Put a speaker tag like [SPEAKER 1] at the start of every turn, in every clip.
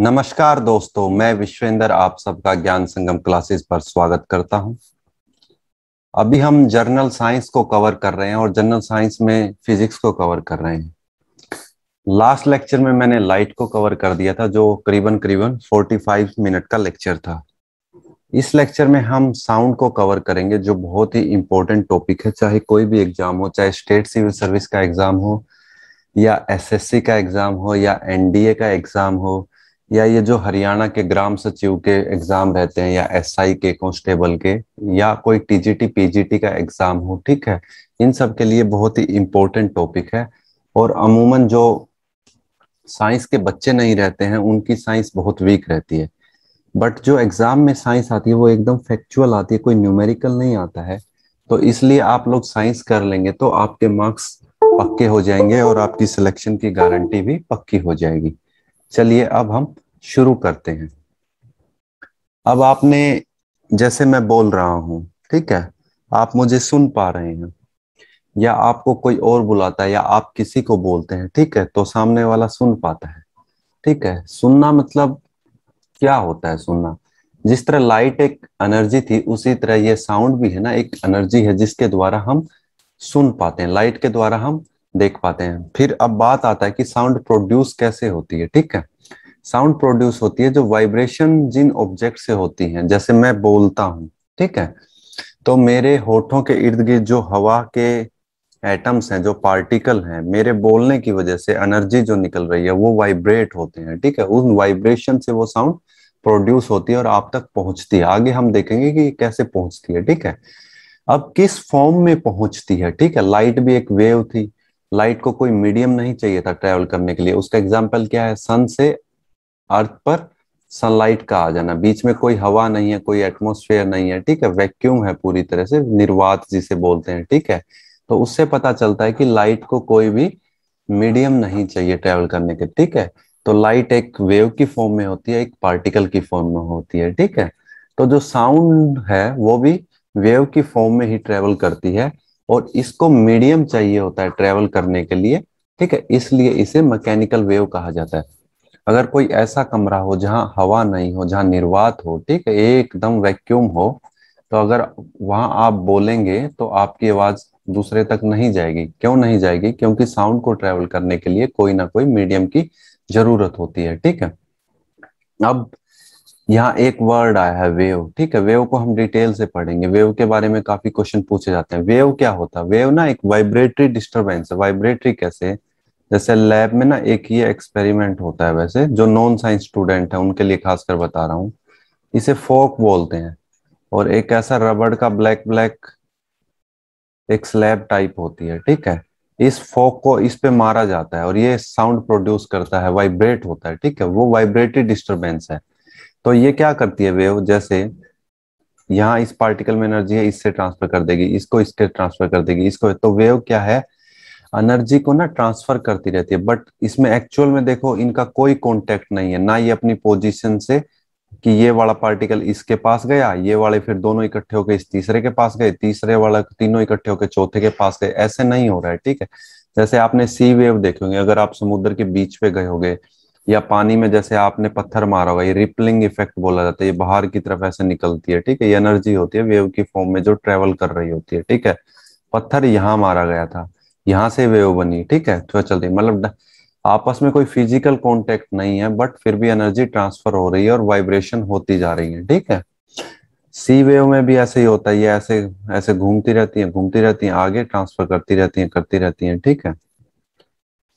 [SPEAKER 1] नमस्कार दोस्तों मैं विश्वेंद्र आप सबका ज्ञान संगम क्लासेस पर स्वागत करता हूं अभी हम जर्नल साइंस को कवर कर रहे हैं और जर्नल साइंस में फिजिक्स को कवर कर रहे हैं लास्ट लेक्चर में मैंने लाइट को कवर कर दिया था जो करीबन करीबन 45 मिनट का लेक्चर था इस लेक्चर में हम साउंड को कवर करेंगे जो बहुत ही इंपॉर्टेंट टॉपिक है चाहे कोई भी एग्जाम हो चाहे स्टेट सिविल सर्विस का एग्जाम हो या एसएससी का एग्जाम हो या एनडीए का एग्जाम हो या ये जो हरियाणा के ग्राम सचिव के एग्जाम रहते हैं या एस SI के कॉन्स्टेबल के या कोई टीजीटी पीजीटी का एग्जाम हो ठीक है इन सब के लिए बहुत ही इम्पोर्टेंट टॉपिक है और अमूमन जो साइंस के बच्चे नहीं रहते हैं उनकी साइंस बहुत वीक रहती है बट जो एग्जाम में साइंस आती है वो एकदम फैक्चुअल आती है कोई न्यूमेरिकल नहीं आता है तो इसलिए आप लोग साइंस कर लेंगे तो आपके मार्क्स पक्के हो जाएंगे और आपकी सिलेक्शन की गारंटी भी पक्की हो जाएगी चलिए अब हम शुरू करते हैं अब आपने जैसे मैं बोल रहा हूं ठीक है आप मुझे सुन पा रहे हैं या आपको कोई और बुलाता है या आप किसी को बोलते हैं ठीक है तो सामने वाला सुन पाता है ठीक है सुनना मतलब क्या होता है सुनना जिस तरह लाइट एक एनर्जी थी उसी तरह ये साउंड भी है ना एक एनर्जी है जिसके द्वारा हम सुन पाते हैं लाइट के द्वारा हम देख पाते हैं फिर अब बात आता है कि साउंड प्रोड्यूस कैसे होती है ठीक है साउंड प्रोड्यूस होती है जो वाइब्रेशन जिन ऑब्जेक्ट से होती है जैसे मैं बोलता हूं ठीक है तो मेरे होठों के इर्द गिर्द जो हवा के एटम्स हैं जो पार्टिकल हैं मेरे बोलने की वजह से एनर्जी जो निकल रही है वो वाइब्रेट होते हैं ठीक है उस वाइब्रेशन से वो साउंड प्रोड्यूस होती है और आप तक पहुंचती है आगे हम देखेंगे कि कैसे पहुंचती है ठीक है अब किस फॉर्म में पहुंचती है ठीक है लाइट भी एक वेव थी लाइट को कोई मीडियम नहीं चाहिए था ट्रेवल करने के लिए उसका एग्जाम्पल क्या है सन से अर्थ पर सनलाइट का आ जाना बीच में कोई हवा नहीं है कोई एटमोस्फेयर नहीं है ठीक है वैक्यूम है पूरी तरह से निर्वात जिसे बोलते हैं ठीक है तो उससे पता चलता है कि लाइट को कोई भी मीडियम नहीं चाहिए ट्रेवल करने के ठीक है तो लाइट एक वेव की फॉर्म में होती है एक पार्टिकल की फॉर्म में होती है ठीक है तो जो साउंड है वो भी वेव की फॉर्म में ही ट्रेवल करती है और इसको मीडियम चाहिए होता है ट्रेवल करने के लिए ठीक है इसलिए इसे मैकेनिकल वेव कहा जाता है अगर कोई ऐसा कमरा हो जहां हवा नहीं हो जहां निर्वात हो ठीक है एकदम वैक्यूम हो तो अगर वहां आप बोलेंगे तो आपकी आवाज दूसरे तक नहीं जाएगी क्यों नहीं जाएगी क्योंकि साउंड को ट्रेवल करने के लिए कोई ना कोई मीडियम की जरूरत होती है ठीक है अब यहाँ एक वर्ड आया है वेव ठीक है वेव को हम डिटेल से पढ़ेंगे वेव के बारे में काफी क्वेश्चन पूछे जाते हैं वेव क्या होता है वेव ना एक वाइब्रेटरी डिस्टरबेंस है वाइब्रेटरी कैसे जैसे लैब में ना एक ये एक्सपेरिमेंट होता है वैसे जो नॉन साइंस स्टूडेंट है उनके लिए खासकर बता रहा हूँ इसे फोक बोलते हैं और एक ऐसा रबड़ का ब्लैक ब्लैक एक स्लैब टाइप होती है ठीक है इस फोक को इस पे मारा जाता है और ये साउंड प्रोड्यूस करता है वाइब्रेट होता है ठीक है वो वाइब्रेटरी डिस्टरबेंस है तो ये क्या करती है वेव जैसे यहाँ इस पार्टिकल में एनर्जी है इससे ट्रांसफर कर देगी इसको इसके ट्रांसफर कर देगी इसको तो वेव क्या है एनर्जी को ना ट्रांसफर करती रहती है बट इसमें एक्चुअल में देखो इनका कोई कॉन्टेक्ट नहीं है ना ये अपनी पोजिशन से कि ये वाला पार्टिकल इसके पास गया ये वाले फिर दोनों इकट्ठे होकर इस तीसरे के पास गए तीसरे वाला तीनों इकट्ठे होकर चौथे के पास गए ऐसे नहीं हो रहा है ठीक है जैसे आपने सी वेव देखे होंगे अगर आप समुद्र के बीच पे गए होंगे या पानी में जैसे आपने पत्थर मारा होगा ये रिपलिंग इफेक्ट बोला जाता है ये बाहर की तरफ ऐसे निकलती है ठीक है ये एनर्जी होती है वेव की फॉर्म में जो ट्रेवल कर रही होती है ठीक है पत्थर यहाँ मारा गया था यहाँ से वेव बनी ठीक है तो चलती मतलब आपस में कोई फिजिकल कॉन्टेक्ट नहीं है बट फिर भी एनर्जी ट्रांसफर हो रही है और वाइब्रेशन होती जा रही है ठीक है सी वेव में भी ऐसे ही होता है ये ऐसे ऐसे घूमती रहती है घूमती रहती है आगे ट्रांसफर करती रहती है करती रहती है ठीक है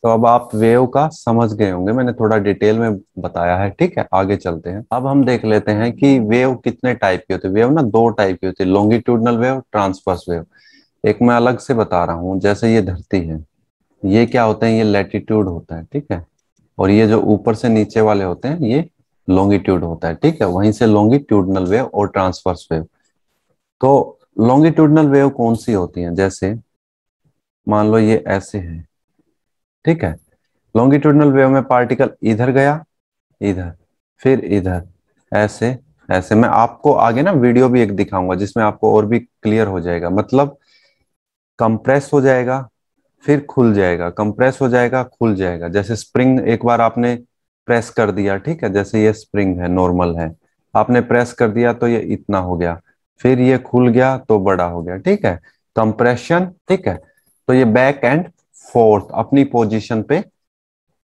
[SPEAKER 1] तो अब आप वेव का समझ गए होंगे मैंने थोड़ा डिटेल में बताया है ठीक है आगे चलते हैं अब हम देख लेते हैं कि वेव कितने टाइप के होते हैं वेव ना दो टाइप के होते हैं लॉन्गिट्यूडनल वेव ट्रांसफर्स वेव एक मैं अलग से बता रहा हूँ जैसे ये धरती है ये क्या होते हैं ये लेटीट्यूड होता है ठीक है और ये जो ऊपर से नीचे वाले होते हैं ये लॉन्गिट्यूड होता है ठीक है वहीं से लॉन्गिट्यूडनल वेव और ट्रांसफर्स वेव तो लॉन्गिट्यूडनल वेव कौन सी होती है जैसे मान लो ये ऐसे है ठीक है लॉन्गिट्यूडनल वेव में पार्टिकल इधर गया इधर फिर इधर ऐसे ऐसे मैं आपको आगे ना वीडियो भी एक दिखाऊंगा जिसमें आपको और भी क्लियर हो जाएगा मतलब कंप्रेस हो जाएगा फिर खुल जाएगा कंप्रेस हो जाएगा खुल जाएगा जैसे स्प्रिंग एक बार आपने प्रेस कर दिया ठीक है जैसे ये स्प्रिंग है नॉर्मल है आपने प्रेस कर दिया तो ये इतना हो गया फिर ये खुल गया तो बड़ा हो गया ठीक है कंप्रेशन ठीक है तो ये बैक एंड फोर्थ अपनी पोजीशन पे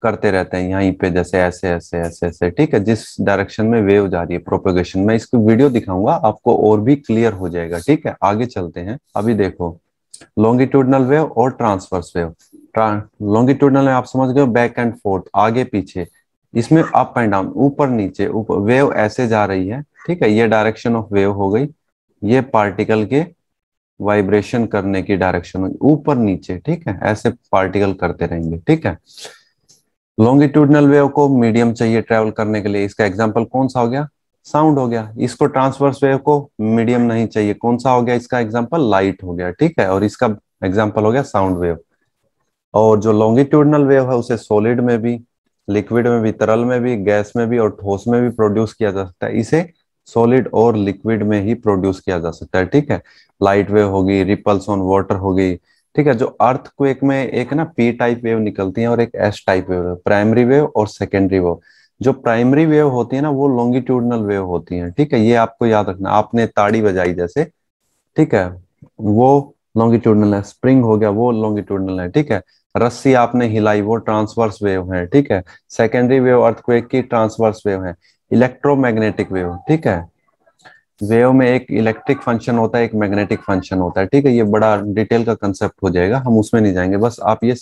[SPEAKER 1] करते रहते हैं यहीं पे जैसे ऐसे ऐसे ऐसे ऐसे ठीक है जिस डायरेक्शन में वेव जा रही है प्रोपोगेशन में इसको वीडियो दिखाऊंगा आपको और भी क्लियर हो जाएगा ठीक है आगे चलते हैं अभी देखो लॉन्गिट्यूडनल वेव और ट्रांसफर्स वेव लॉन्गिट्यूडनल आप समझ गए बैक एंड फोर्थ आगे पीछे इसमें अप एंड डाउन ऊपर नीचे ऊपर वेव ऐसे जा रही है ठीक है ये डायरेक्शन ऑफ वेव हो गई ये पार्टिकल के वाइब्रेशन करने की डायरेक्शन होगी ऊपर नीचे ठीक है ऐसे पार्टिकल करते रहेंगे ठीक है लॉन्गिट्यूडनल वेव को मीडियम चाहिए ट्रेवल करने के लिए इसका एग्जाम्पल कौन सा हो गया साउंड हो गया इसको ट्रांसवर्स वेव को मीडियम नहीं चाहिए कौन सा हो गया इसका एग्जाम्पल लाइट हो गया ठीक है और इसका एग्जाम्पल हो गया साउंड वेव और जो लॉन्गिट्यूडनल वेव है उसे सॉलिड में भी लिक्विड में भी तरल में भी गैस में भी और ठोस में भी प्रोड्यूस किया जा सकता है इसे सॉलिड और लिक्विड में ही प्रोड्यूस किया जा सकता है ठीक है लाइट वेव होगी रिपल्स ऑन वाटर होगी ठीक है जो अर्थ क्वेक में एक ना पी टाइप वेव निकलती है और एक S type wave primary wave और सेकेंडरी वेव जो प्राइमरी वेव होती है ना वो लॉन्गिट्यूडनल वेव होती है ठीक है ये आपको याद रखना आपने ताड़ी बजाई जैसे ठीक है वो लॉन्गिट्यूडनल है स्प्रिंग हो गया वो लॉन्गिट्यूडनल है ठीक है रस्सी आपने हिलाई वो ट्रांसवर्स वेव है ठीक है सेकेंडरी वेव अर्थक्वेक की ट्रांसवर्स वेव है इलेक्ट्रोमैग्नेटिक वेव ठीक है वेव में एक इलेक्ट्रिक फंक्शन होता है एक मैग्नेटिक फंक्शन होता है ठीक है ये बड़ा डिटेल का कंसेप्ट हो जाएगा हम उसमें नहीं जाएंगे बस आप ये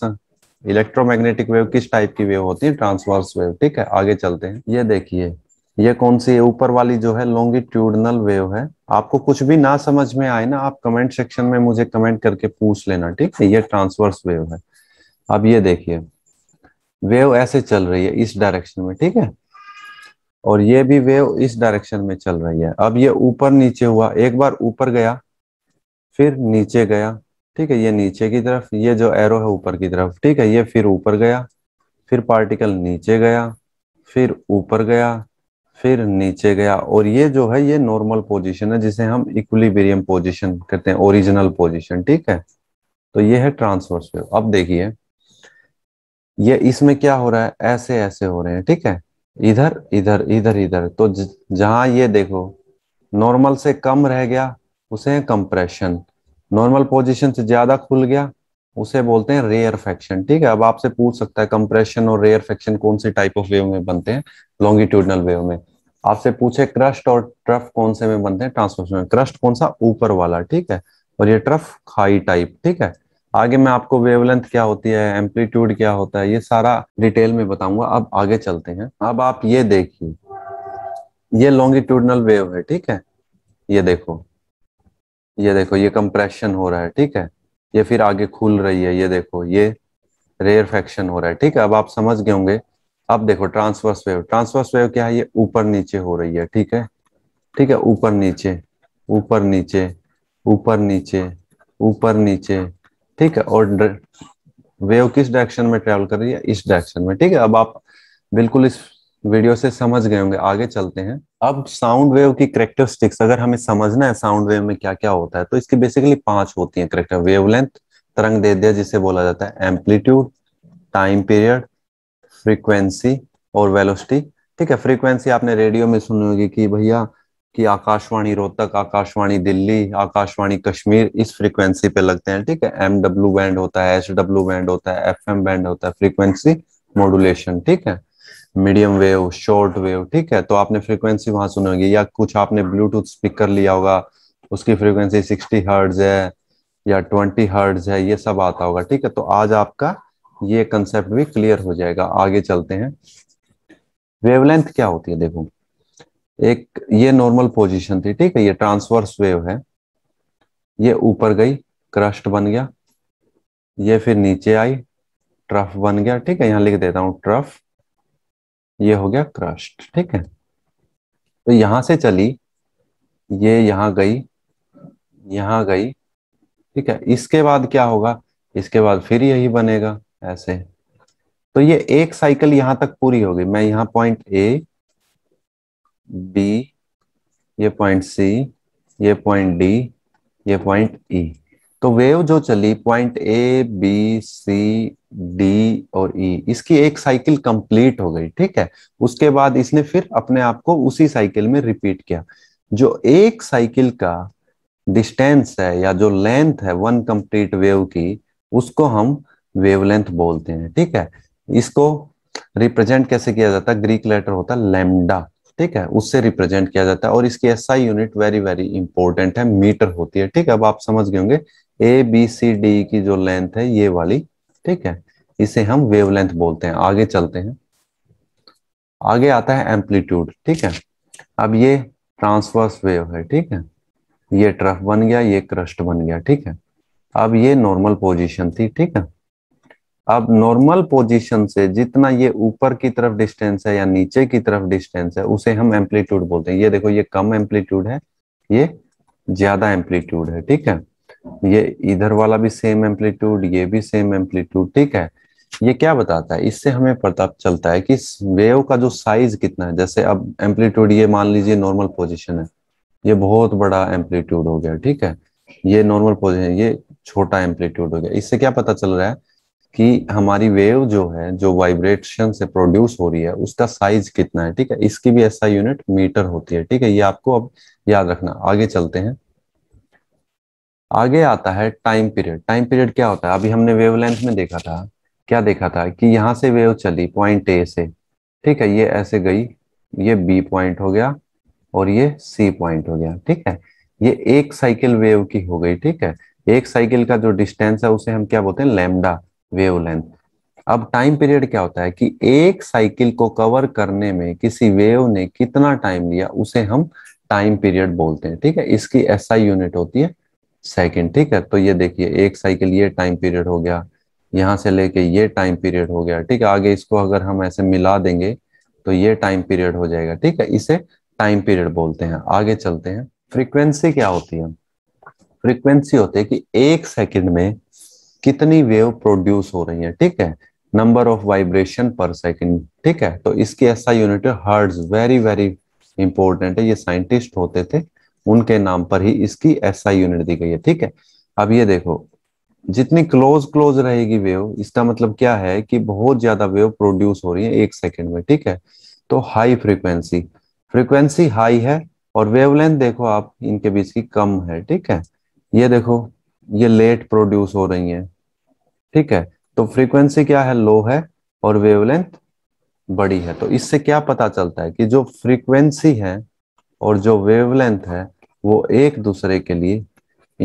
[SPEAKER 1] इलेक्ट्रोमैग्नेटिक वेव किस टाइप की वेव होती है ट्रांसवर्स वेव ठीक है आगे चलते हैं ये देखिए ये कौन सी ऊपर वाली जो है लॉन्गिट्यूडनल वेव है आपको कुछ भी ना समझ में आए ना आप कमेंट सेक्शन में मुझे कमेंट करके पूछ लेना ठीक है ये ट्रांसवर्स वेव है अब ये देखिए वेव ऐसे चल रही है इस डायरेक्शन में ठीक है और ये भी वेव इस डायरेक्शन में चल रही है अब ये ऊपर नीचे हुआ एक बार ऊपर गया फिर नीचे गया ठीक है ये नीचे की तरफ ये जो एरो है ऊपर की तरफ ठीक है ये फिर ऊपर गया फिर पार्टिकल नीचे गया फिर ऊपर गया फिर नीचे गया और ये जो है ये नॉर्मल पोजीशन है जिसे हम इक्विलिब्रियम पोजीशन कहते हैं ओरिजिनल पोजीशन ठीक है तो ये है ट्रांसवर्स वेव अब देखिए ये इसमें क्या हो रहा है ऐसे ऐसे हो रहे हैं ठीक है इधर इधर इधर इधर तो जहां ये देखो नॉर्मल से कम रह गया उसे है कंप्रेशन नॉर्मल पोजीशन से ज्यादा खुल गया उसे बोलते हैं रेयर फैक्शन ठीक है अब आपसे पूछ सकता है कंप्रेशन और रेयर फैक्शन कौन से टाइप ऑफ वेव में बनते हैं लॉन्गिट्यूडनल वेव में आपसे पूछे क्रस्ट और ट्रफ कौन से में बनते हैं ट्रांसफॉर्मेशन क्रस्ट कौन सा ऊपर वाला ठीक है और ये ट्रफ हाई टाइप ठीक है आगे मैं आपको वेवलेंथ क्या होती है एम्पलीट्यूड क्या होता है ये सारा डिटेल में बताऊंगा अब आगे चलते हैं अब आप ये देखिए ये लॉन्गिट्यूडनल वेव है ठीक है ये देखो ये देखो ये कंप्रेशन हो रहा है ठीक है ये फिर आगे खुल रही है ये देखो ये रेयर फैक्शन हो रहा है ठीक है अब आप समझ गए होंगे अब देखो ट्रांसवर्स वेव ट्रांसवर्स वेव क्या है ये ऊपर नीचे हो रही है ठीक है ठीक है ऊपर नीचे ऊपर नीचे ऊपर नीचे ऊपर नीचे ठीक है और वेव किस डायरेक्शन में ट्रेवल कर रही है इस डायरेक्शन में ठीक है अब आप बिल्कुल इस वीडियो से समझ गए होंगे आगे चलते हैं अब साउंड वेव की करेक्टरिस्टिक्स अगर हमें समझना है साउंड वेव में क्या क्या होता है तो इसकी बेसिकली पांच होती है करेक्टर वेवलेंथ तरंग दे दिया जिसे बोला जाता है एम्पलीट्यूड टाइम पीरियड फ्रीक्वेंसी और वेलोसिटी ठीक है फ्रीक्वेंसी आपने रेडियो में सुनी होगी कि भैया कि आकाशवाणी रोहतक आकाशवाणी दिल्ली आकाशवाणी कश्मीर इस फ्रीक्वेंसी पे लगते हैं ठीक है एम डब्ल्यू बैंड होता है एच डब्ल्यू बैंड होता है एफ एम बैंड होता है फ्रीक्वेंसी मॉडुलेशन ठीक है मीडियम वेव शॉर्ट वेव ठीक है तो आपने फ्रीक्वेंसी वहां सुनी होगी या कुछ आपने ब्लूटूथ स्पीकर लिया होगा उसकी फ्रीक्वेंसी सिक्सटी हर्ड्स है या ट्वेंटी हर्ड्स है ये सब आता होगा ठीक है तो आज आपका ये कंसेप्ट भी क्लियर हो जाएगा आगे चलते हैं वेवलेंथ क्या होती है देखो एक ये नॉर्मल पोजीशन थी ठीक है ये ट्रांसवर्स वेव है ये ऊपर गई क्रस्ट बन गया ये फिर नीचे आई ट्रफ बन गया ठीक है यहां लिख देता हूं ट्रफ ये हो गया क्रस्ट ठीक है तो यहां से चली ये यहां गई यहां गई ठीक है इसके बाद क्या होगा इसके बाद फिर यही बनेगा ऐसे तो ये एक साइकिल यहां तक पूरी होगी मैं यहां पॉइंट ए बी ये पॉइंट सी ये पॉइंट डी ये पॉइंट ई e. तो वेव जो चली point A B C D और ई e, इसकी एक साइकिल कंप्लीट हो गई ठीक है उसके बाद इसने फिर अपने आप को उसी साइकिल में रिपीट किया जो एक साइकिल का डिस्टेंस है या जो लेंथ है वन कंप्लीट वेव की उसको हम वेवलेंथ बोलते हैं ठीक है इसको रिप्रेजेंट कैसे किया जाता है ग्रीक लेटर होता है लेमडा ठीक है उससे रिप्रेजेंट किया जाता है और इसकी SI unit very very important है मीटर होती है ठीक है अब आप समझ गए होंगे ए बी सी डी की जो लेंथ है ये वाली ठीक है इसे हम वेवलेंथ बोलते हैं आगे चलते हैं आगे आता है एम्पलीट्यूड ठीक है अब ये ट्रांसवर्स वेव है ठीक है ये ट्रफ बन गया ये क्रस्ट बन गया ठीक है अब ये नॉर्मल पोजिशन थी ठीक है अब नॉर्मल पोजीशन से जितना ये ऊपर की तरफ डिस्टेंस है या नीचे की तरफ डिस्टेंस है उसे हम एम्पलीट्यूड बोलते हैं ये देखो ये कम एम्पलीट्यूड है ये ज्यादा एम्पलीट्यूड है ठीक है ये इधर वाला भी सेम एम्पलीट्यूड ये भी सेम एम्पलीट्यूड ठीक है ये क्या बताता है इससे हमें पता चलता है कि वेव का जो साइज कितना है जैसे अब एम्पलीट्यूड ये मान लीजिए नॉर्मल पोजिशन है ये बहुत बड़ा एम्पलीट्यूड हो गया ठीक है ये नॉर्मल पोजिशन ये छोटा एम्पलीट्यूड हो गया इससे क्या पता चल रहा है कि हमारी वेव जो है जो वाइब्रेशन से प्रोड्यूस हो रही है उसका साइज कितना है ठीक है इसकी भी ऐसा यूनिट मीटर होती है ठीक है ये आपको अब याद रखना आगे चलते हैं आगे आता है टाइम पीरियड टाइम पीरियड क्या होता है अभी हमने वेवलेंथ में देखा था क्या देखा था कि यहाँ से वेव चली पॉइंट ए से ठीक है ये ऐसे गई ये बी पॉइंट हो गया और ये सी पॉइंट हो गया ठीक है ये एक साइकिल वेव की हो गई ठीक है एक साइकिल का जो डिस्टेंस है उसे हम क्या बोलते हैं लेमडा वेवलेंथ अब टाइम पीरियड क्या होता है कि एक साइकिल को कवर करने में किसी वेव ने कितना टाइम लिया उसे हम टाइम पीरियड बोलते हैं ठीक है इसकी ऐसा यूनिट होती है सेकंड ठीक है तो ये देखिए एक साइकिल ये टाइम पीरियड हो गया यहां से लेके ये टाइम पीरियड हो गया ठीक है आगे इसको अगर हम ऐसे मिला देंगे तो ये टाइम पीरियड हो जाएगा ठीक है इसे टाइम पीरियड बोलते हैं आगे चलते हैं फ्रीक्वेंसी क्या होती है फ्रीक्वेंसी होती है कि एक सेकंड में कितनी वेव प्रोड्यूस हो रही है ठीक है नंबर ऑफ वाइब्रेशन पर सेकंड ठीक है तो इसकी ऐसा unit hertz very very important है ये साइंटिस्ट होते थे उनके नाम पर ही इसकी ऐसा यूनिट दी गई है ठीक है अब ये देखो जितनी क्लोज क्लोज रहेगी वेव इसका मतलब क्या है कि बहुत ज्यादा वेव प्रोड्यूस हो रही है एक सेकेंड में ठीक है तो हाई फ्रीक्वेंसी फ्रीक्वेंसी हाई है और वेवलेंथ देखो आप इनके बीच की कम है ठीक है ये देखो ये लेट प्रोड्यूस हो रही हैं ठीक है तो फ्रीक्वेंसी क्या है लो है और वेवलेंथ बड़ी है तो इससे क्या पता चलता है कि जो फ्रीक्वेंसी है और जो वेवलेंथ है वो एक दूसरे के लिए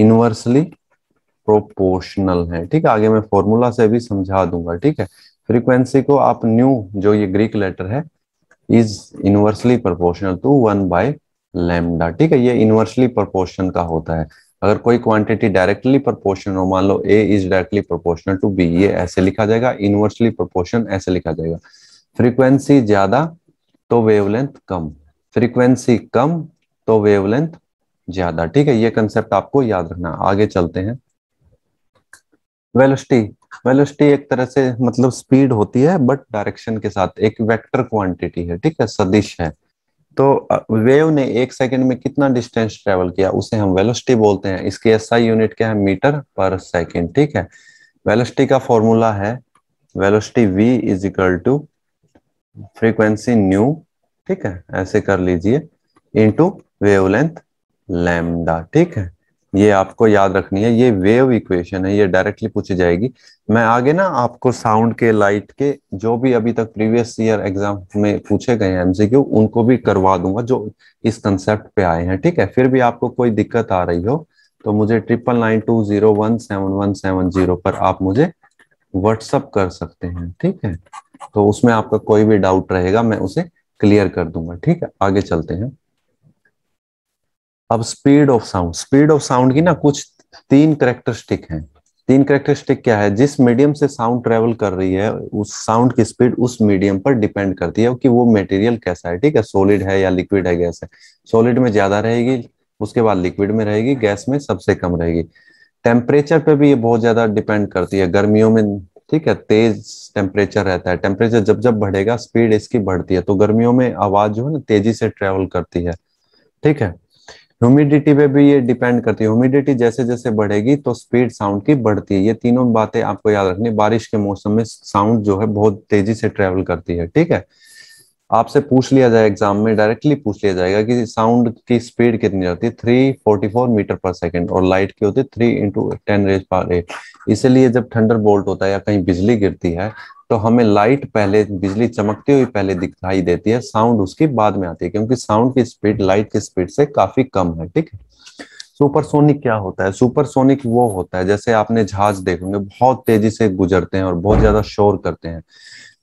[SPEAKER 1] इनवर्सली प्रोपोर्शनल है ठीक है आगे मैं फॉर्मूला से भी समझा दूंगा ठीक है फ्रीक्वेंसी को आप न्यू जो ये ग्रीक लेटर है is inversely proportional to one by lambda ठीक है ये इनवर्सली प्रोपोर्शन का होता है अगर कोई क्वांटिटी डायरेक्टली प्रोपोर्शनल हो मान लो A is directly proportional to B ये ऐसे लिखा जाएगा इनवर्सली प्रोपोर्शन ऐसे लिखा जाएगा फ्रीक्वेंसी ज्यादा तो वेवलेंथ कम फ्रीक्वेंसी कम तो वेवलेंथ ज्यादा ठीक है ये कंसेप्ट आपको याद रखना आगे चलते हैं वेलोसिटी वेलोसिटी एक तरह से मतलब स्पीड होती है बट डायरेक्शन के साथ एक वेक्टर क्वांटिटी है ठीक है सदिश है तो वेव ने एक सेकंड में कितना डिस्टेंस ट्रेवल किया उसे हम वेलोसिटी बोलते हैं इसकी एसआई यूनिट क्या है मीटर पर सेकंड ठीक है वेलोसिटी का फॉर्मूला है velocity V is equal to frequency nu ठीक है ऐसे कर लीजिए इनटू वेवलेंथ लैम्डा ठीक है ये आपको याद रखनी है ये वेव इक्वेशन है ये डायरेक्टली पूछी जाएगी मैं आगे ना आपको साउंड के लाइट के जो भी अभी तक प्रीवियस ईयर एग्जाम में पूछे गए हैं एमसीक्यू उनको भी करवा दूंगा जो इस कंसेप्ट पे आए हैं ठीक है फिर भी आपको कोई दिक्कत आ रही हो तो मुझे triple nine two zero one seven one seven zero पर आप मुझे व्हाट्सअप कर सकते हैं ठीक है तो उसमें आपका कोई भी डाउट रहेगा मैं उसे क्लियर कर दूंगा ठीक है आगे चलते हैं अब speed of sound speed of sound की ना कुछ तीन करेक्टरिस्टिक हैं तीन करेक्टरिस्टिक क्या है जिस मीडियम से साउंड ट्रेवल कर रही है उस साउंड की स्पीड उस मीडियम पर डिपेंड करती है कि वो मेटेरियल कैसा है ठीक है सॉलिड है या लिक्विड है गैस है सॉलिड में ज्यादा रहेगी उसके बाद लिक्विड में रहेगी गैस में सबसे कम रहेगी टेम्परेचर पे भी ये बहुत ज्यादा डिपेंड करती है गर्मियों में ठीक है तेज टेम्परेचर रहता है टेम्परेचर जब जब बढ़ेगा स्पीड इसकी बढ़ती है तो गर्मियों में आवाज जो है ना तेजी से ट्रेवल करती है ठीक है ह्यूमिडिटी पे भी ये डिपेंड करती है ह्यूमिडिटी जैसे जैसे बढ़ेगी तो स्पीड साउंड की बढ़ती है ये तीनों बातें आपको याद रखनी बारिश के मौसम में साउंड जो है बहुत तेजी से ट्रेवल करती है ठीक है आपसे पूछ लिया जाए एग्जाम में डायरेक्टली पूछ लिया जाएगा कि साउंड की स्पीड कितनी होती है three forty four metre per second और लाइट की होती है थ्री इंटू टेन रेज पर एट इसलिए जब थंडर बोल्ट होता है या कहीं बिजली गिरती है तो हमें लाइट पहले बिजली चमकती हुई पहले दिखाई देती है साउंड उसकी बाद में आती है क्योंकि साउंड की स्पीड लाइट की स्पीड से काफी कम है ठीक है सुपरसोनिक क्या होता है सुपरसोनिक वो होता है जैसे आपने जहाज देखेंगे बहुत तेजी से गुजरते हैं और बहुत ज्यादा शोर करते हैं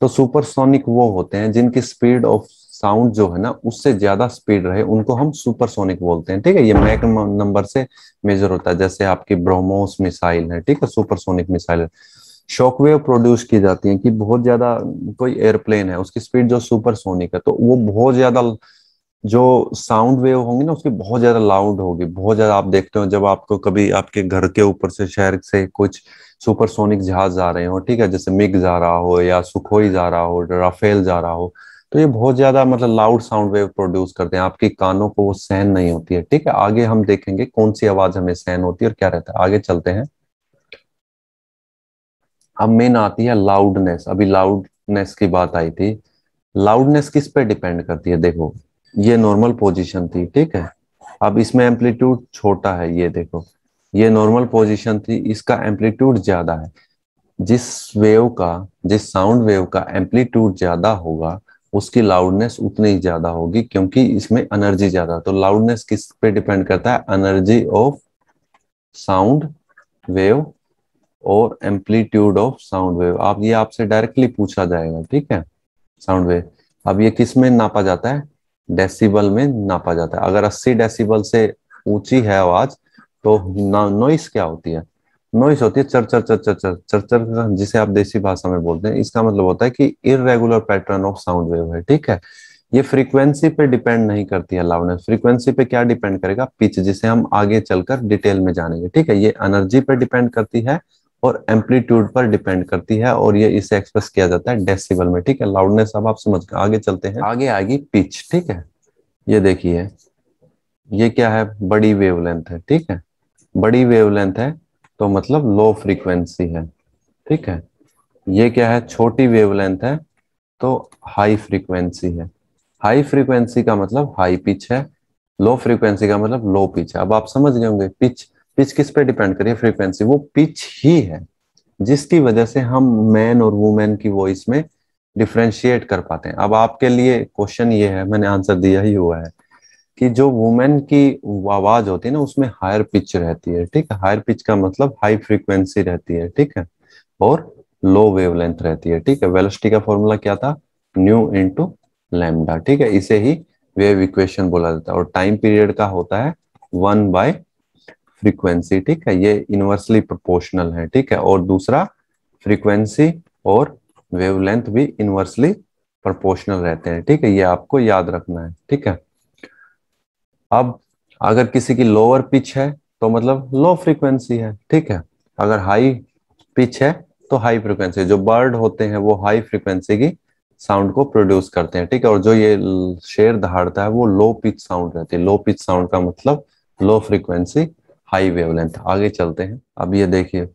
[SPEAKER 1] तो सुपरसोनिक वो होते हैं जिनकी स्पीड ऑफ साउंड जो है ना उससे ज्यादा स्पीड रहे उनको हम सुपरसोनिक बोलते हैं ठीक है ये मैक नंबर से मेजर होता है जैसे आपकी ब्रोमोस मिसाइल है ठीक है सुपरसोनिक मिसाइल शॉकवेव प्रोड्यूस की जाती है कि बहुत ज्यादा कोई एयरप्लेन है उसकी स्पीड जो सुपरसोनिक है तो वो बहुत ज्यादा जो साउंड वेव होंगी ना उसकी बहुत ज्यादा लाउड होगी बहुत ज्यादा आप देखते हो जब आपको कभी आपके घर के ऊपर से शहर से कुछ सुपरसोनिक जहाज जा रहे हो ठीक है जैसे मिग जा रहा हो या सुखोई जा रहा हो राफेल जा रहा हो तो ये बहुत ज्यादा मतलब लाउड साउंड वेव प्रोड्यूस करते हैं आपके कानों को वो सहन नहीं होती है ठीक है आगे हम देखेंगे कौन सी आवाज हमें सहन होती है और क्या रहता है आगे चलते हैं अब मेन आती है लाउडनेस अभी लाउडनेस की बात आई थी लाउडनेस किस पे डिपेंड करती है देखो ये नॉर्मल पोजीशन थी ठीक है अब इसमें एम्पलीट्यूड छोटा है ये देखो ये नॉर्मल पोजीशन थी इसका एम्पलीट्यूड ज्यादा है जिस वेव का जिस साउंड वेव का एम्पलीट्यूड ज्यादा होगा उसकी लाउडनेस उतनी ज्यादा होगी क्योंकि इसमें एनर्जी ज्यादा तो लाउडनेस किस पे डिपेंड करता है एनर्जी ऑफ साउंड वेव और एम्पलीट्यूड ऑफ साउंड वेव आप ये आपसे डायरेक्टली पूछा जाएगा ठीक है साउंड वेव अब ये किस में नापा जाता है डेसिबल में नापा जाता है अगर 80 डेसिबल से ऊंची है आवाज तो नॉइस क्या होती है नॉइस होती है चर चर चर चर चर चर चर जिसे आप देसी भाषा में बोलते हैं इसका मतलब होता है कि irregular pattern of sound wave है ठीक है ये फ्रीक्वेंसी पे डिपेंड नहीं करती है लाउडनेस फ्रीक्वेंसी पे क्या डिपेंड करेगा पिच जिसे हम आगे चलकर डिटेल में जानेंगे ठीक है ये एनर्जी पे डिपेंड करती है और एम्पलीट्यूड पर डिपेंड करती है और ये इसे एक्सप्रेस किया जाता है डेसिबल में ठीक है लाउडनेस अब आप समझ गए आगे चलते हैं आगे आएगी पिच ठीक है ये देखिए ये क्या है बड़ी वेवलेंथ है ठीक है बड़ी वेवलेंथ है तो मतलब लो फ्रीक्वेंसी है ठीक है ये क्या है छोटी वेवलेंथ है तो हाई फ्रीक्वेंसी है हाई फ्रीक्वेंसी का मतलब हाई पिच है लो फ्रीक्वेंसी का मतलब लो पिच है अब आप समझ गए होंगे पिच पिच किस पे डिपेंड करिए फ्रीक्वेंसी वो पिच ही है जिसकी वजह से हम मैन और वुमेन की वॉइस में डिफ्रेंशिएट कर पाते हैं अब आपके लिए क्वेश्चन ये है मैंने आंसर दिया ही हुआ है कि जो वुमेन की आवाज होती है ना उसमें हायर पिच रहती है ठीक है हायर पिच का मतलब हाई फ्रीक्वेंसी रहती है ठीक है और लो वेवलेंथ रहती है ठीक है वेलस्टी का फॉर्मूला क्या था न्यू इंटू लेमडा ठीक है इसे ही वेव इक्वेशन बोला जाता है और टाइम पीरियड का होता है वन बाय फ्रीक्वेंसी ठीक है ये इनवर्सली प्रोपोर्शनल है ठीक है और दूसरा फ्रीक्वेंसी और वेवलेंथ भी इनवर्सली प्रोपोर्शनल रहते हैं ठीक है ये आपको याद रखना है ठीक है अब अगर किसी की लोअर पिच है तो मतलब लो फ्रीक्वेंसी है ठीक है अगर हाई पिच है तो हाई फ्रीक्वेंसी जो बर्ड होते हैं वो हाई फ्रीक्वेंसी की साउंड को प्रोड्यूस करते हैं ठीक है और जो ये शेर दहाड़ता है वो लो पिच साउंड रहती है लो पिच साउंड का मतलब लो फ्रीक्वेंसी हाई वेवलेंथ आगे चलते हैं अब ये देखिए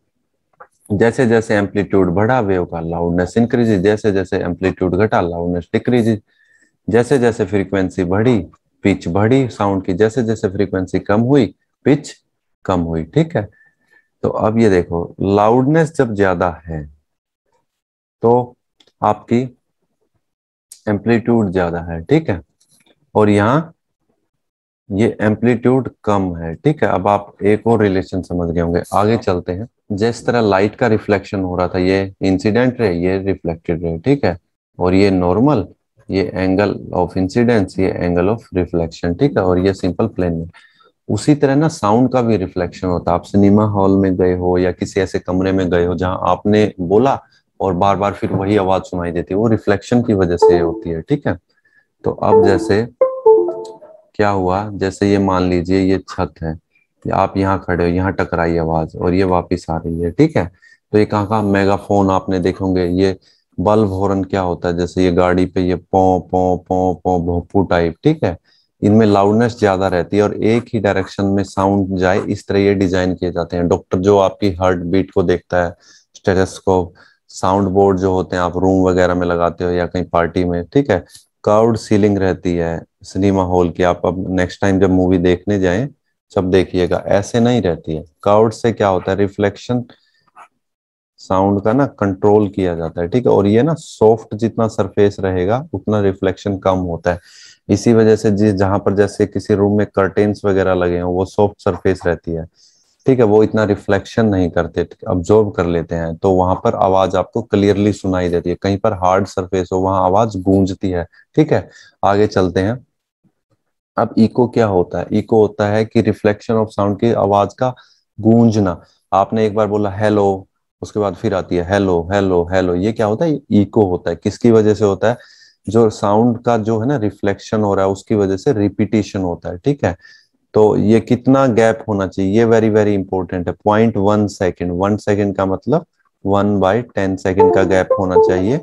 [SPEAKER 1] जैसे जैसे एम्पलीट्यूड बढ़ा वेव का लाउडनेस इंक्रीजेज जैसे जैसे एम्पलीट्यूड घटा लाउडनेस डिक्रीजेज जैसे जैसे फ्रीक्वेंसी बढ़ी पिच बढ़ी साउंड की जैसे जैसे फ्रीक्वेंसी कम हुई पिच कम हुई ठीक है तो अब ये देखो लाउडनेस जब ज्यादा है तो आपकी एम्पलीट्यूड ज्यादा है ठीक है और यहां ये एम्पलीट्यूड कम है ठीक है अब आप एक और रिलेशन समझ गए होंगे आगे अच्छा। चलते हैं जिस तरह लाइट का रिफ्लेक्शन हो रहा था ये इंसिडेंट रे ये रिफ्लेक्टेड रे ठीक है और ये नॉर्मल ये एंगल ऑफ इंसिडेंस ये एंगल ऑफ रिफ्लेक्शन ठीक है और ये सिंपल प्लेन में उसी तरह ना साउंड का भी रिफ्लेक्शन होता है आप सिनेमा हॉल में गए हो या किसी ऐसे कमरे में गए हो जहां आपने बोला और बार बार फिर वही आवाज सुनाई देती है वो रिफ्लेक्शन की वजह से होती है ठीक है तो अब जैसे क्या हुआ जैसे ये मान लीजिए ये छत है आप यहाँ खड़े हो यहाँ टकराई आवाज और ये वापस आ रही है ठीक है तो ये कहाँ कहाँ मेगाफोन आपने देखोगे ये बल्ब हॉर्न क्या होता है जैसे ये गाड़ी पे ये पो पो पो पो भोपू टाइप ठीक है इनमें लाउडनेस ज्यादा रहती है और एक ही डायरेक्शन में साउंड जाए इस तरह ये डिजाइन किए जाते हैं डॉक्टर जो आपकी हार्ट बीट को देखता है स्टेटस्कोप साउंड बोर्ड जो होते हैं आप रूम वगैरह में लगाते हो या कहीं पार्टी में ठीक है कर्व्ड सीलिंग रहती है सिनेमा हॉल की आप अब नेक्स्ट टाइम जब मूवी देखने जाएं सब देखिएगा ऐसे नहीं रहती है काउड से क्या होता है रिफ्लेक्शन साउंड का ना कंट्रोल किया जाता है ठीक है और ये ना सॉफ्ट जितना सरफेस रहेगा उतना रिफ्लेक्शन कम होता है इसी वजह से जिस जहां पर जैसे किसी रूम में कर्टेन्स वगैरह लगे हों वो सॉफ्ट सरफेस रहती है ठीक है वो इतना रिफ्लेक्शन नहीं करते ऑब्जॉर्व कर लेते हैं तो वहां पर आवाज आपको क्लियरली सुनाई देती है कहीं पर हार्ड सरफेस हो वहां आवाज गूंजती है ठीक है आगे चलते हैं अब इको क्या होता है इको होता है कि रिफ्लेक्शन ऑफ साउंड की आवाज का गूंजना आपने एक बार बोला हेलो उसके बाद फिर आती है हेलो हेलो हेलो ये क्या होता है इको होता है किसकी वजह से होता है जो साउंड का जो है ना रिफ्लेक्शन हो रहा है उसकी वजह से रिपीटेशन होता है ठीक है तो ये कितना गैप होना चाहिए ये वेरी वेरी इंपॉर्टेंट है point one second one second का मतलब वन बाय टेन सेकेंड का गैप होना चाहिए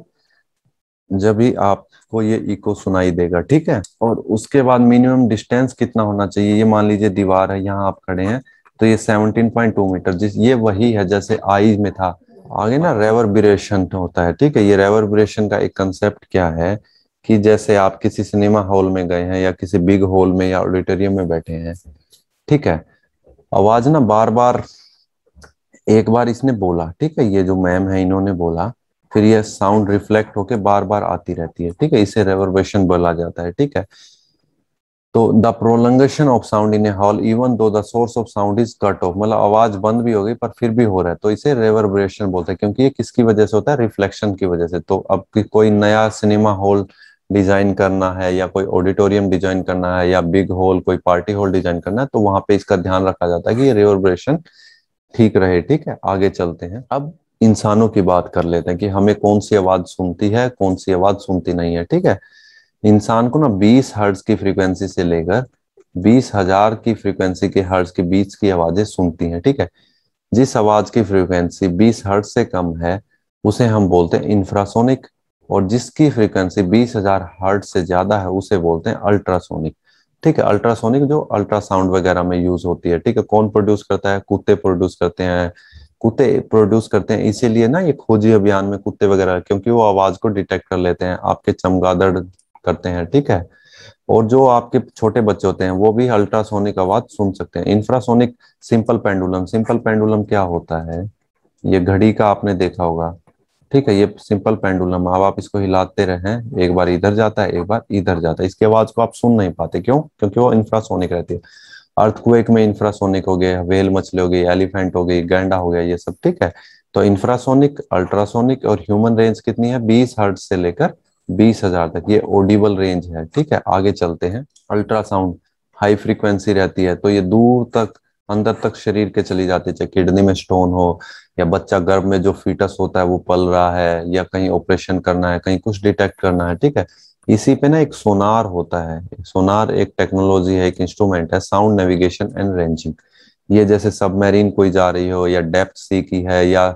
[SPEAKER 1] जब भी आपको ये इको सुनाई देगा ठीक है और उसके बाद मिनिमम डिस्टेंस कितना होना चाहिए ये मान लीजिए दीवार है यहाँ आप खड़े हैं तो ये 17.2 मीटर जिस ये वही है जैसे आईज में था आगे ना रेवरब्रेशन तो होता है ठीक है ये रेवरब्रेशन का एक कंसेप्ट क्या है कि जैसे आप किसी सिनेमा हॉल में गए हैं या किसी बिग हॉल में या ऑडिटोरियम में बैठे हैं ठीक है आवाज ना बार बार एक बार इसने बोला ठीक है ये जो मैम है इन्होंने बोला फिर यह साउंड रिफ्लेक्ट होके बार बार आती रहती है ठीक है इसे रेवर्बेशन बोला जाता है ठीक है तो the prolongation of sound in a hall even though the source of sound is cut off मतलब आवाज बंद भी हो गई पर फिर भी हो रहा है तो इसे रेवरब्रेशन बोलते हैं क्योंकि ये किसकी वजह से होता है रिफ्लेक्शन की वजह से तो अब कोई नया सिनेमा हॉल डिजाइन करना है या कोई ऑडिटोरियम डिजाइन करना है या बिग हॉल कोई पार्टी हॉल डिजाइन करना है तो वहां पे इसका ध्यान रखा जाता है कि ये रेवरब्रेशन ठीक रहे ठीक है आगे चलते हैं अब इंसानों की बात कर लेते हैं कि हमें कौन सी आवाज सुनती है कौन सी आवाज सुनती नहीं है ठीक है इंसान को ना 20 हर्ज की फ्रीक्वेंसी से लेकर बीस हजार की फ्रीक्वेंसी के हर्ज के बीच की आवाजें सुनती हैं ठीक है जिस आवाज की फ्रीक्वेंसी 20 हर्ज से कम है उसे हम बोलते हैं इंफ्रासोनिक और जिसकी फ्रीक्वेंसी हजार हर्ट से ज्यादा है उसे बोलते हैं अल्ट्रासोनिक ठीक है अल्ट्रासोनिक जो अल्ट्रासाउंड वगैरह में यूज होती है ठीक है कौन प्रोड्यूस करता है कुत्ते प्रोड्यूस करते हैं कुत्ते प्रोड्यूस करते हैं इसीलिए ना ये खोजी अभियान में कुत्ते वगैरह क्योंकि वो आवाज को डिटेक्ट कर लेते हैं आपके चमगादड़ करते हैं ठीक है और जो आपके छोटे बच्चे होते हैं वो भी अल्ट्रासोनिक आवाज सुन सकते हैं infrasonic simple pendulum simple pendulum क्या होता है ये घड़ी का आपने देखा होगा ठीक है ये सिंपल पेंडुलम अब आप इसको हिलाते रहे एक बार इधर जाता है एक बार इधर जाता है इसकी आवाज को आप सुन नहीं पाते क्यों क्योंकि वो इंफ्रासोनिक रहती है अर्थक्वेक में इंफ्रासोनिक हो गए वेल मछली हो गई एलिफेंट हो गई गैंडा हो गया ये सब ठीक है तो इंफ्रासोनिक अल्ट्रासोनिक और ह्यूमन रेंज कितनी है बीस हर्ट से लेकर बीस हजार तक ये ओडिबल रेंज है ठीक है आगे चलते हैं अल्ट्रासाउंड हाई फ्रिक्वेंसी रहती है तो ये दूर तक अंदर तक शरीर के चली जाती है चाहे किडनी में स्टोन हो या बच्चा गर्भ में जो फीटस होता है वो पल रहा है या कहीं ऑपरेशन करना है कहीं कुछ डिटेक्ट करना है ठीक है इसी पे ना एक सोनार होता है सोनार एक टेक्नोलॉजी है एक इंस्ट्रूमेंट है साउंड नेविगेशन एंड रेंजिंग ये जैसे सबमरीन कोई जा रही हो या डेप्थ सी की है या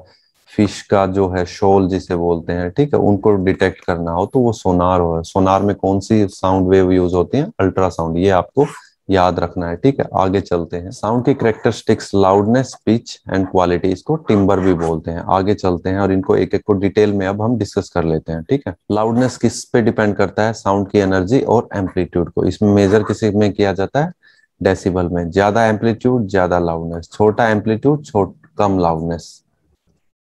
[SPEAKER 1] फिश का जो है शोल जिसे बोलते हैं ठीक है उनको डिटेक्ट करना हो तो वो सोनार हो सोनार में कौन सी साउंड वेव यूज होती है अल्ट्रासाउंड ये आपको याद रखना है ठीक है आगे चलते हैं साउंड की characteristics loudness pitch and quality इसको टिम्बर भी बोलते हैं आगे चलते हैं और इनको एक एक को डिटेल में अब हम डिस्कस कर लेते हैं ठीक है लाउडनेस किस पे डिपेंड करता है साउंड की एनर्जी और एम्पलीट्यूड को इसमें मेजर किसी में किया जाता है डेसिबल में ज्यादा एम्पलीट्यूड ज्यादा लाउडनेस छोटा एम्पलीट्यूड छोट कम लाउडनेस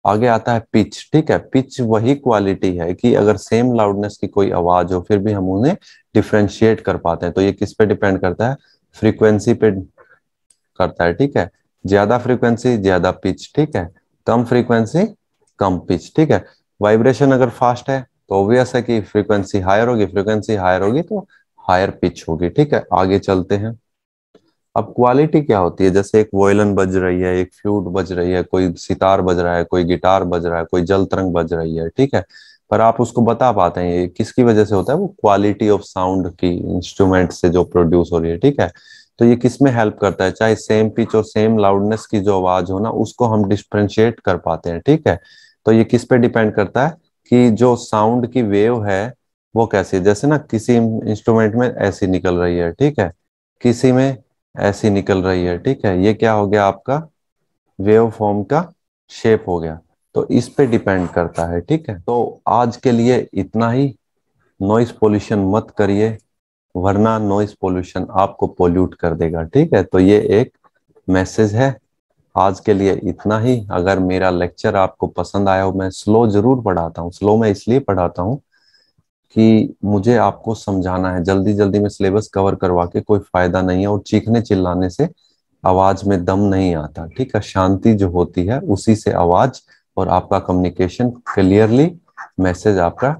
[SPEAKER 1] आगे आता है पिच ठीक है पिच वही क्वालिटी है कि अगर सेम लाउडनेस की कोई आवाज हो फिर भी हम उन्हें डिफ्रेंशिएट कर पाते हैं तो ये किस पे डिपेंड करता है फ्रीक्वेंसी पे करता है ठीक है ज्यादा फ्रीक्वेंसी ज्यादा पिच ठीक है कम फ्रीक्वेंसी कम पिच ठीक है वाइब्रेशन अगर फास्ट है तो ऑब्वियस है कि फ्रीक्वेंसी हायर होगी फ्रीक्वेंसी हायर होगी तो हायर पिच होगी ठीक है आगे चलते हैं अब क्वालिटी क्या होती है जैसे एक वोयलन बज रही है एक फ्लूट बज रही है कोई सितार बज रहा है कोई गिटार बज रहा है कोई जल तरंग बज रही है ठीक है पर आप उसको बता पाते हैं ये किसकी वजह से होता है वो क्वालिटी ऑफ साउंड की इंस्ट्रूमेंट से जो प्रोड्यूस हो रही है ठीक है तो ये किस में हेल्प करता है चाहे सेम पिच और सेम लाउडनेस की जो आवाज हो ना उसको हम डिफ्रेंशिएट कर पाते हैं ठीक है तो ये किस पे डिपेंड करता है कि जो साउंड की वेव है वो कैसी है जैसे ना किसी इंस्ट्रूमेंट में ऐसी निकल रही है ठीक है किसी में ऐसी निकल रही है ठीक है ये क्या हो गया आपका वेव फॉर्म का शेप हो गया तो इस पे डिपेंड करता है ठीक है तो आज के लिए इतना ही नॉइस पोल्यूशन मत करिए वरना नॉइस पोल्यूशन आपको पोल्यूट कर देगा ठीक है तो ये एक मैसेज है आज के लिए इतना ही अगर मेरा लेक्चर आपको पसंद आया हो मैं स्लो जरूर पढ़ाता हूँ स्लो मैं इसलिए पढ़ाता हूँ कि मुझे आपको समझाना है जल्दी जल्दी में सिलेबस कवर करवा के कोई फायदा नहीं है और चीखने चिल्लाने से आवाज में दम नहीं आता ठीक है शांति जो होती है उसी से आवाज और आपका कम्युनिकेशन क्लियरली मैसेज आपका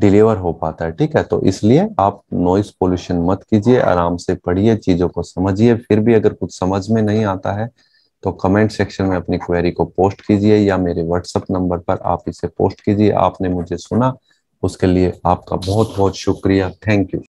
[SPEAKER 1] डिलीवर हो पाता है ठीक है तो इसलिए आप नॉइस पोल्यूशन मत कीजिए आराम से पढ़िए चीजों को समझिए फिर भी अगर कुछ समझ में नहीं आता है तो कमेंट सेक्शन में अपनी क्वेरी को पोस्ट कीजिए या मेरे व्हाट्सएप नंबर पर आप इसे पोस्ट कीजिए आपने मुझे सुना उसके लिए आपका बहुत बहुत शुक्रिया थैंक यू